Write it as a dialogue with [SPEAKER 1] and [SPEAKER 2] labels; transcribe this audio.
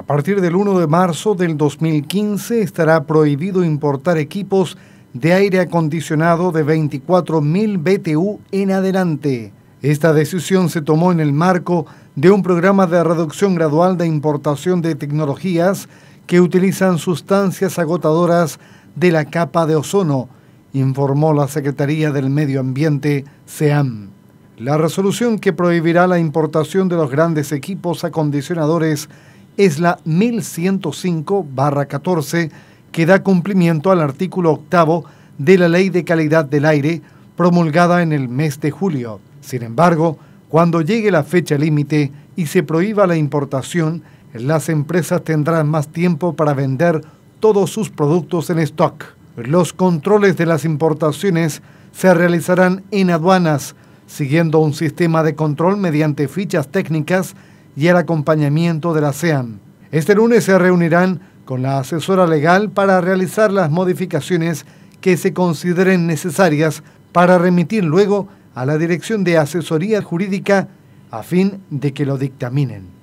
[SPEAKER 1] A partir del 1 de marzo del 2015 estará prohibido importar equipos de aire acondicionado de 24.000 BTU en adelante. Esta decisión se tomó en el marco de un programa de reducción gradual de importación de tecnologías que utilizan sustancias agotadoras de la capa de ozono, informó la Secretaría del Medio Ambiente, SEAM. La resolución que prohibirá la importación de los grandes equipos acondicionadores es la 1105-14, que da cumplimiento al artículo octavo de la Ley de Calidad del Aire, promulgada en el mes de julio. Sin embargo, cuando llegue la fecha límite y se prohíba la importación, las empresas tendrán más tiempo para vender todos sus productos en stock. Los controles de las importaciones se realizarán en aduanas, siguiendo un sistema de control mediante fichas técnicas y el acompañamiento de la SEAM. Este lunes se reunirán con la asesora legal para realizar las modificaciones que se consideren necesarias para remitir luego a la Dirección de Asesoría Jurídica a fin de que lo dictaminen.